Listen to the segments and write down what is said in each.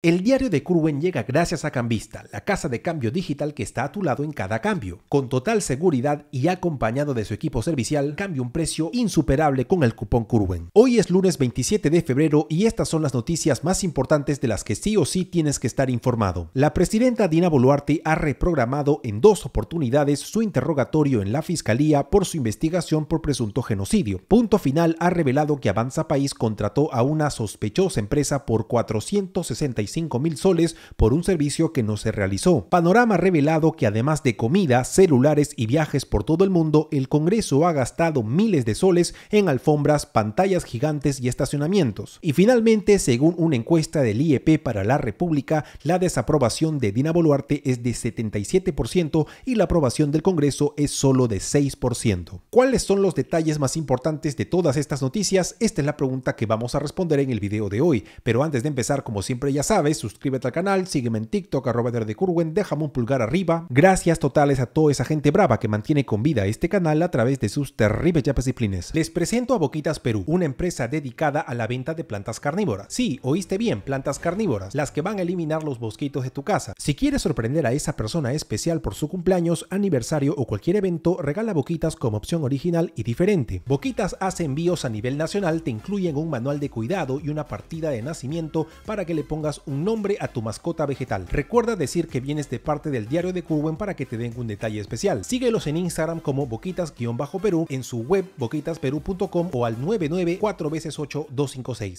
El diario de Curwen llega gracias a Cambista, la casa de cambio digital que está a tu lado en cada cambio. Con total seguridad y acompañado de su equipo servicial, cambia un precio insuperable con el cupón Curwen. Hoy es lunes 27 de febrero y estas son las noticias más importantes de las que sí o sí tienes que estar informado. La presidenta Dina Boluarte ha reprogramado en dos oportunidades su interrogatorio en la fiscalía por su investigación por presunto genocidio. Punto final ha revelado que Avanza País contrató a una sospechosa empresa por 460 mil soles por un servicio que no se realizó. Panorama ha revelado que además de comida, celulares y viajes por todo el mundo, el Congreso ha gastado miles de soles en alfombras, pantallas gigantes y estacionamientos. Y finalmente, según una encuesta del IEP para la República, la desaprobación de Dina Boluarte es de 77% y la aprobación del Congreso es solo de 6%. ¿Cuáles son los detalles más importantes de todas estas noticias? Esta es la pregunta que vamos a responder en el video de hoy, pero antes de empezar, como siempre ya saben, vez suscríbete al canal, sígueme en TikTok, arroba de déjame un pulgar arriba. Gracias totales a toda esa gente brava que mantiene con vida este canal a través de sus terribles ya disciplinas. Les presento a Boquitas Perú, una empresa dedicada a la venta de plantas carnívoras. Sí, oíste bien, plantas carnívoras, las que van a eliminar los bosquitos de tu casa. Si quieres sorprender a esa persona especial por su cumpleaños, aniversario o cualquier evento, regala Boquitas como opción original y diferente. Boquitas hace envíos a nivel nacional, te incluyen un manual de cuidado y una partida de nacimiento para que le pongas un nombre a tu mascota vegetal. Recuerda decir que vienes de parte del diario de Curwen para que te den un detalle especial. Síguelos en Instagram como boquitas-perú, en su web boquitasperú.com o al 994 veces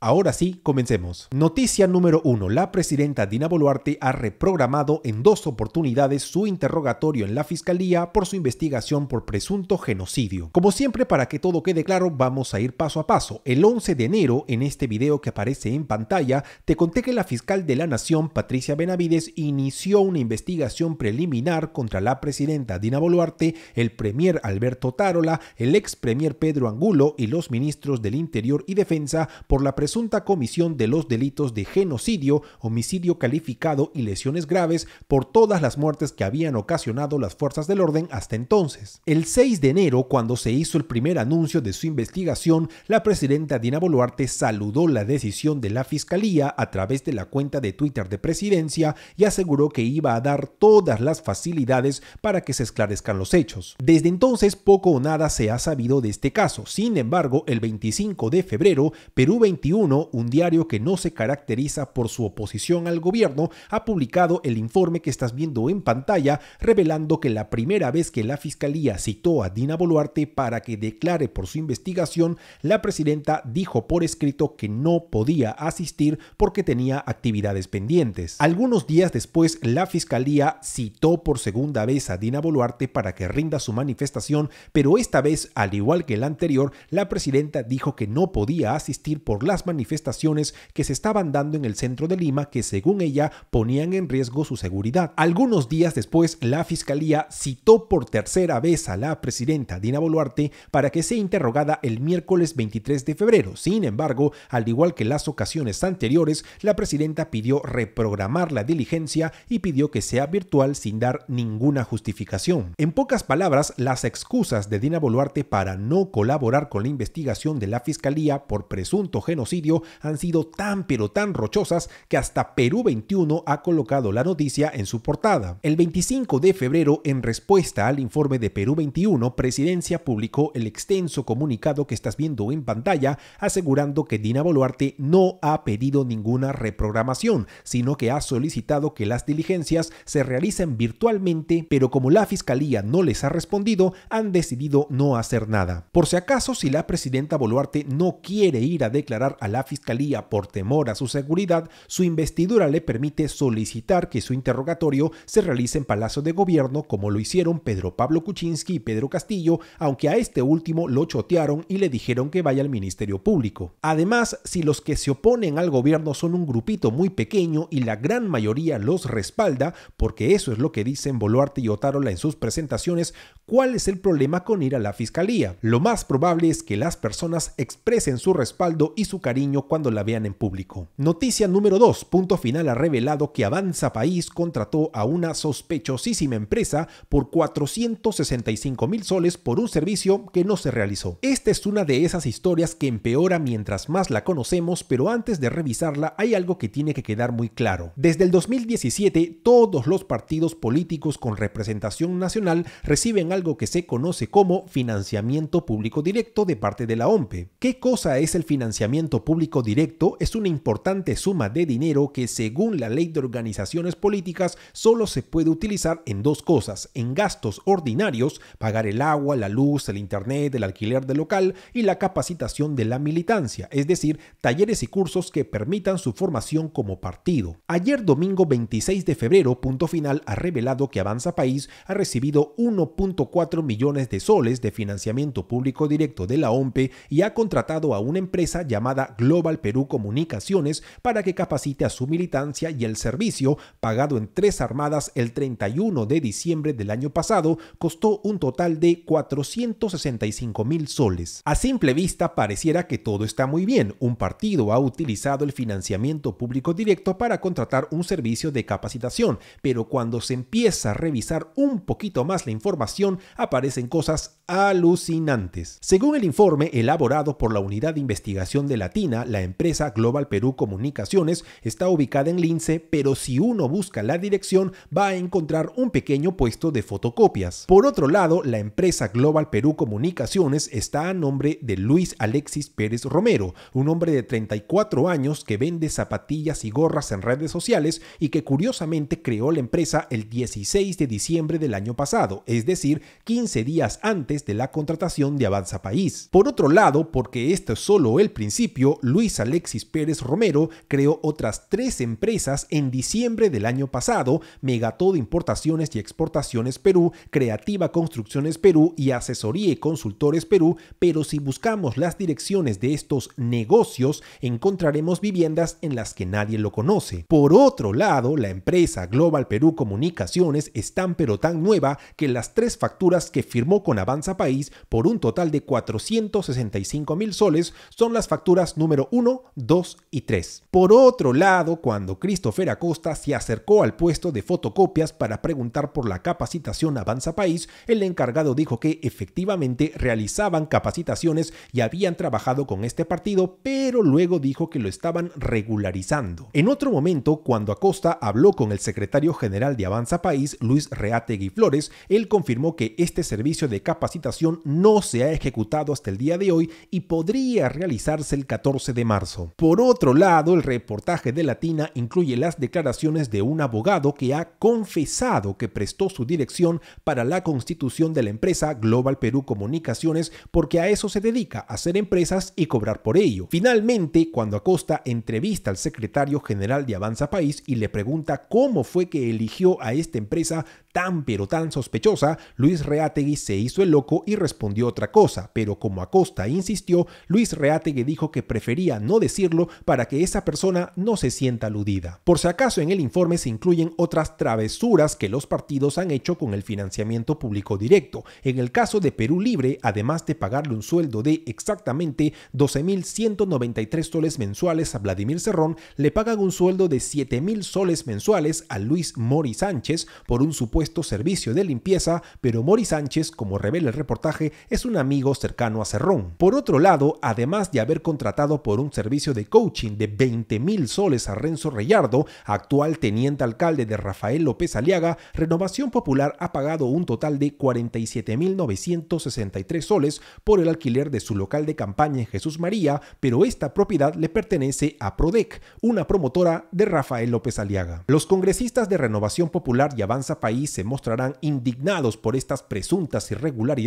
Ahora sí, comencemos. Noticia número 1. La presidenta Dina Boluarte ha reprogramado en dos oportunidades su interrogatorio en la fiscalía por su investigación por presunto genocidio. Como siempre, para que todo quede claro, vamos a ir paso a paso. El 11 de enero, en este video que aparece en pantalla, te conté que la fiscal de la Nación, Patricia Benavides, inició una investigación preliminar contra la presidenta Dina Boluarte, el premier Alberto Tarola, el ex premier Pedro Angulo y los ministros del Interior y Defensa por la presunta comisión de los delitos de genocidio, homicidio calificado y lesiones graves por todas las muertes que habían ocasionado las fuerzas del orden hasta entonces. El 6 de enero, cuando se hizo el primer anuncio de su investigación, la presidenta Dina Boluarte saludó la decisión de la fiscalía a través de la cuenta de Twitter de presidencia y aseguró que iba a dar todas las facilidades para que se esclarezcan los hechos. Desde entonces poco o nada se ha sabido de este caso. Sin embargo, el 25 de febrero, Perú 21, un diario que no se caracteriza por su oposición al gobierno, ha publicado el informe que estás viendo en pantalla, revelando que la primera vez que la fiscalía citó a Dina Boluarte para que declare por su investigación, la presidenta dijo por escrito que no podía asistir porque tenía actividad pendientes. Algunos días después, la fiscalía citó por segunda vez a Dina Boluarte para que rinda su manifestación, pero esta vez, al igual que la anterior, la presidenta dijo que no podía asistir por las manifestaciones que se estaban dando en el centro de Lima que según ella ponían en riesgo su seguridad. Algunos días después, la fiscalía citó por tercera vez a la presidenta Dina Boluarte para que sea interrogada el miércoles 23 de febrero. Sin embargo, al igual que las ocasiones anteriores, la presidenta pidió reprogramar la diligencia y pidió que sea virtual sin dar ninguna justificación. En pocas palabras, las excusas de Dina Boluarte para no colaborar con la investigación de la Fiscalía por presunto genocidio han sido tan pero tan rochosas que hasta Perú 21 ha colocado la noticia en su portada. El 25 de febrero, en respuesta al informe de Perú 21, Presidencia publicó el extenso comunicado que estás viendo en pantalla asegurando que Dina Boluarte no ha pedido ninguna reprogramación sino que ha solicitado que las diligencias se realicen virtualmente, pero como la Fiscalía no les ha respondido, han decidido no hacer nada. Por si acaso, si la presidenta Boluarte no quiere ir a declarar a la Fiscalía por temor a su seguridad, su investidura le permite solicitar que su interrogatorio se realice en Palacio de Gobierno como lo hicieron Pedro Pablo Kuczynski y Pedro Castillo, aunque a este último lo chotearon y le dijeron que vaya al Ministerio Público. Además, si los que se oponen al gobierno son un grupito muy pequeño y la gran mayoría los respalda, porque eso es lo que dicen Boluarte y Otárola en sus presentaciones, ¿cuál es el problema con ir a la fiscalía? Lo más probable es que las personas expresen su respaldo y su cariño cuando la vean en público. Noticia número 2. Punto final ha revelado que Avanza País contrató a una sospechosísima empresa por 465 mil soles por un servicio que no se realizó. Esta es una de esas historias que empeora mientras más la conocemos, pero antes de revisarla hay algo que tiene que quedar muy claro. Desde el 2017, todos los partidos políticos con representación nacional reciben algo que se conoce como financiamiento público directo de parte de la OMPE. ¿Qué cosa es el financiamiento público directo? Es una importante suma de dinero que según la ley de organizaciones políticas solo se puede utilizar en dos cosas, en gastos ordinarios, pagar el agua, la luz, el internet, el alquiler del local y la capacitación de la militancia, es decir, talleres y cursos que permitan su formación como partido. Ayer domingo 26 de febrero, Punto Final ha revelado que Avanza País ha recibido 1.4 millones de soles de financiamiento público directo de la OMPE y ha contratado a una empresa llamada Global Perú Comunicaciones para que capacite a su militancia y el servicio, pagado en tres armadas el 31 de diciembre del año pasado, costó un total de 465 mil soles. A simple vista pareciera que todo está muy bien. Un partido ha utilizado el financiamiento público directo para contratar un servicio de capacitación, pero cuando se empieza a revisar un poquito más la información aparecen cosas alucinantes. Según el informe elaborado por la Unidad de Investigación de Latina, la empresa Global Perú Comunicaciones está ubicada en Lince, pero si uno busca la dirección va a encontrar un pequeño puesto de fotocopias. Por otro lado, la empresa Global Perú Comunicaciones está a nombre de Luis Alexis Pérez Romero, un hombre de 34 años que vende zapatillas y gorras en redes sociales y que curiosamente creó la empresa el 16 de diciembre del año pasado, es decir, 15 días antes de la contratación de Avanza País. Por otro lado, porque esto es solo el principio, Luis Alexis Pérez Romero creó otras tres empresas en diciembre del año pasado, Megatodo Importaciones y Exportaciones Perú, Creativa Construcciones Perú y Asesoría y Consultores Perú, pero si buscamos las direcciones de estos negocios, encontraremos viviendas en las que nadie lo conoce. Por otro lado, la empresa Global Perú Comunicaciones es tan pero tan nueva que las tres facturas que firmó con Avanza País por un total de 465 mil soles son las facturas número 1, 2 y 3. Por otro lado, cuando Christopher Acosta se acercó al puesto de fotocopias para preguntar por la capacitación Avanza País, el encargado dijo que efectivamente realizaban capacitaciones y habían trabajado con este partido, pero luego dijo que lo estaban regularizando. En otro momento, cuando Acosta habló con el secretario general de Avanza País, Luis Reategui Flores, él confirmó que este servicio de capacitación no se ha ejecutado hasta el día de hoy y podría realizarse el 14 de marzo. Por otro lado, el reportaje de Latina incluye las declaraciones de un abogado que ha confesado que prestó su dirección para la constitución de la empresa Global Perú Comunicaciones porque a eso se dedica, a hacer empresas y cobrar por ello. Finalmente, cuando Acosta entrevista al secretario general de Avanza País y le pregunta cómo fue que eligió a esta empresa tan pero tan sospechosa, Luis Reategui se hizo el loco y respondió otra cosa, pero como Acosta insistió, Luis Reategui dijo que prefería no decirlo para que esa persona no se sienta aludida. Por si acaso en el informe se incluyen otras travesuras que los partidos han hecho con el financiamiento público directo. En el caso de Perú Libre, además de pagarle un sueldo de exactamente 12.193 soles mensuales a Vladimir Cerrón, le pagan un sueldo de 7.000 soles mensuales a Luis Mori Sánchez por un supuesto servicio de limpieza, pero Mori Sánchez, como revela reportaje es un amigo cercano a Cerrón. Por otro lado, además de haber contratado por un servicio de coaching de 20 mil soles a Renzo Reyardo, actual teniente alcalde de Rafael López Aliaga, Renovación Popular ha pagado un total de 47.963 soles por el alquiler de su local de campaña en Jesús María, pero esta propiedad le pertenece a Prodec, una promotora de Rafael López Aliaga. Los congresistas de Renovación Popular y Avanza País se mostrarán indignados por estas presuntas irregularidades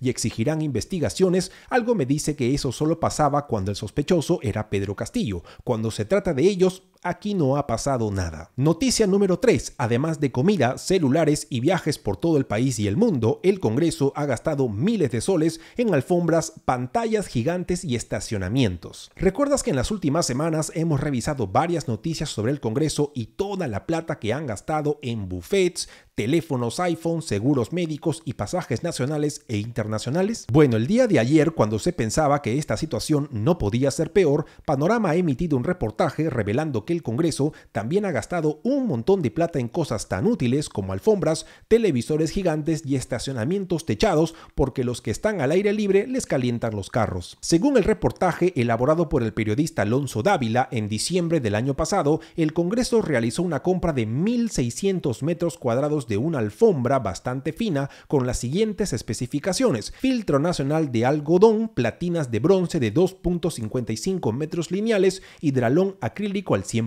y exigirán investigaciones, algo me dice que eso solo pasaba cuando el sospechoso era Pedro Castillo. Cuando se trata de ellos, aquí no ha pasado nada. Noticia número 3. Además de comida, celulares y viajes por todo el país y el mundo, el Congreso ha gastado miles de soles en alfombras, pantallas gigantes y estacionamientos. ¿Recuerdas que en las últimas semanas hemos revisado varias noticias sobre el Congreso y toda la plata que han gastado en buffets, teléfonos iPhone, seguros médicos y pasajes nacionales e internacionales? Bueno, el día de ayer, cuando se pensaba que esta situación no podía ser peor, Panorama ha emitido un reportaje revelando que el Congreso también ha gastado un montón de plata en cosas tan útiles como alfombras, televisores gigantes y estacionamientos techados porque los que están al aire libre les calientan los carros. Según el reportaje elaborado por el periodista Alonso Dávila en diciembre del año pasado, el Congreso realizó una compra de 1.600 metros cuadrados de una alfombra bastante fina con las siguientes especificaciones. Filtro nacional de algodón, platinas de bronce de 2.55 metros lineales, hidralón acrílico al 100%.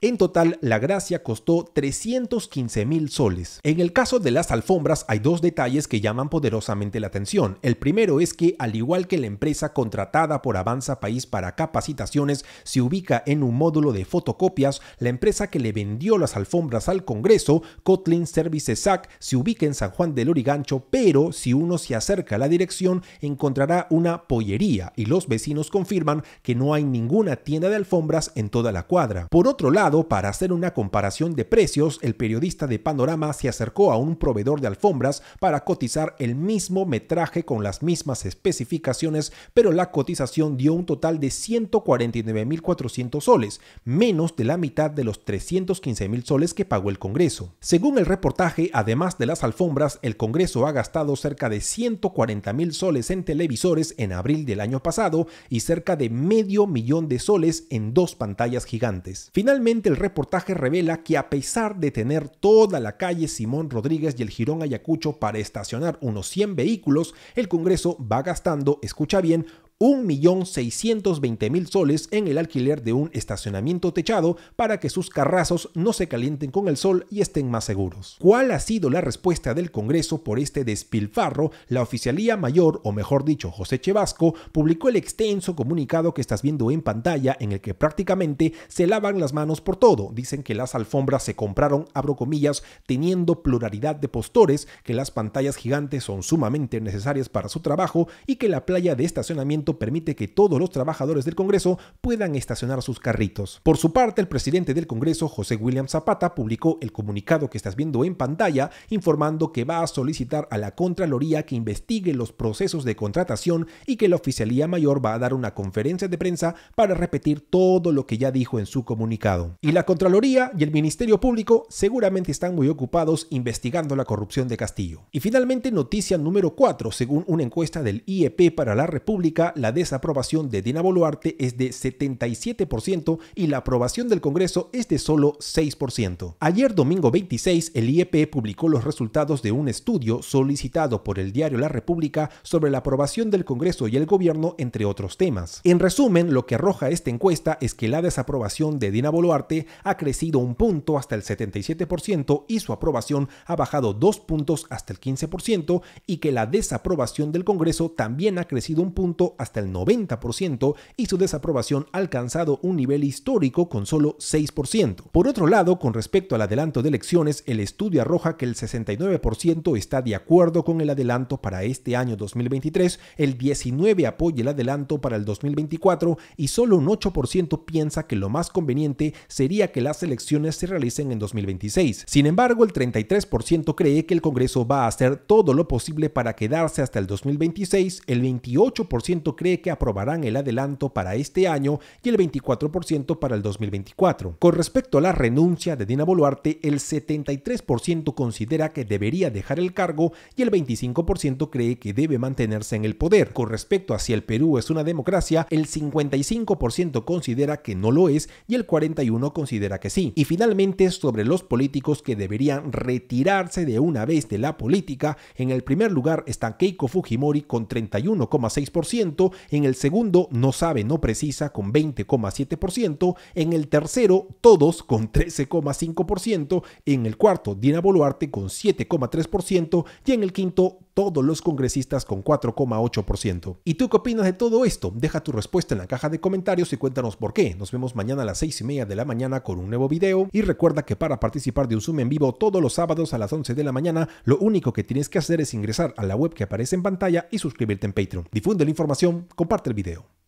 En total, la gracia costó 315 mil soles. En el caso de las alfombras hay dos detalles que llaman poderosamente la atención. El primero es que, al igual que la empresa contratada por Avanza País para capacitaciones, se ubica en un módulo de fotocopias, la empresa que le vendió las alfombras al Congreso, Kotlin Services SAC, se ubica en San Juan del Origancho, pero si uno se acerca a la dirección encontrará una pollería y los vecinos confirman que no hay ninguna tienda de alfombras en toda la cuadra. Por otro lado, para hacer una comparación de precios, el periodista de Panorama se acercó a un proveedor de alfombras para cotizar el mismo metraje con las mismas especificaciones, pero la cotización dio un total de 149.400 soles, menos de la mitad de los 315.000 soles que pagó el Congreso. Según el reportaje, además de las alfombras, el Congreso ha gastado cerca de 140.000 soles en televisores en abril del año pasado y cerca de medio millón de soles en dos pantallas gigantes. Finalmente, el reportaje revela que a pesar de tener toda la calle Simón Rodríguez y el Girón Ayacucho para estacionar unos 100 vehículos, el Congreso va gastando, escucha bien, 1.620.000 soles en el alquiler de un estacionamiento techado para que sus carrazos no se calienten con el sol y estén más seguros. ¿Cuál ha sido la respuesta del Congreso por este despilfarro? La Oficialía Mayor, o mejor dicho, José Chevasco, publicó el extenso comunicado que estás viendo en pantalla en el que prácticamente se lavan las manos por todo. Dicen que las alfombras se compraron, abro comillas, teniendo pluralidad de postores, que las pantallas gigantes son sumamente necesarias para su trabajo y que la playa de estacionamiento permite que todos los trabajadores del Congreso puedan estacionar sus carritos. Por su parte, el presidente del Congreso, José William Zapata, publicó el comunicado que estás viendo en pantalla informando que va a solicitar a la Contraloría que investigue los procesos de contratación y que la Oficialía Mayor va a dar una conferencia de prensa para repetir todo lo que ya dijo en su comunicado. Y la Contraloría y el Ministerio Público seguramente están muy ocupados investigando la corrupción de Castillo. Y finalmente, noticia número 4. Según una encuesta del IEP para la República, la desaprobación de Dina Boluarte es de 77% y la aprobación del Congreso es de solo 6%. Ayer domingo 26, el IEP publicó los resultados de un estudio solicitado por el diario La República sobre la aprobación del Congreso y el gobierno, entre otros temas. En resumen, lo que arroja esta encuesta es que la desaprobación de Dina Boluarte ha crecido un punto hasta el 77% y su aprobación ha bajado dos puntos hasta el 15% y que la desaprobación del Congreso también ha crecido un punto hasta hasta el 90% y su desaprobación ha alcanzado un nivel histórico con solo 6%. Por otro lado, con respecto al adelanto de elecciones, el estudio arroja que el 69% está de acuerdo con el adelanto para este año 2023, el 19% apoya el adelanto para el 2024 y solo un 8% piensa que lo más conveniente sería que las elecciones se realicen en 2026. Sin embargo, el 33% cree que el Congreso va a hacer todo lo posible para quedarse hasta el 2026, el 28% cree que aprobarán el adelanto para este año y el 24% para el 2024. Con respecto a la renuncia de Dina Boluarte, el 73% considera que debería dejar el cargo y el 25% cree que debe mantenerse en el poder. Con respecto a si el Perú es una democracia, el 55% considera que no lo es y el 41% considera que sí. Y finalmente, sobre los políticos que deberían retirarse de una vez de la política, en el primer lugar está Keiko Fujimori con 31,6%, en el segundo no sabe, no precisa con 20,7%, en el tercero todos con 13,5%, en el cuarto Dina Boluarte con 7,3% y en el quinto todos los congresistas con 4,8%. ¿Y tú qué opinas de todo esto? Deja tu respuesta en la caja de comentarios y cuéntanos por qué. Nos vemos mañana a las 6 y media de la mañana con un nuevo video y recuerda que para participar de un Zoom en vivo todos los sábados a las 11 de la mañana, lo único que tienes que hacer es ingresar a la web que aparece en pantalla y suscribirte en Patreon. Difunde la información, comparte el video.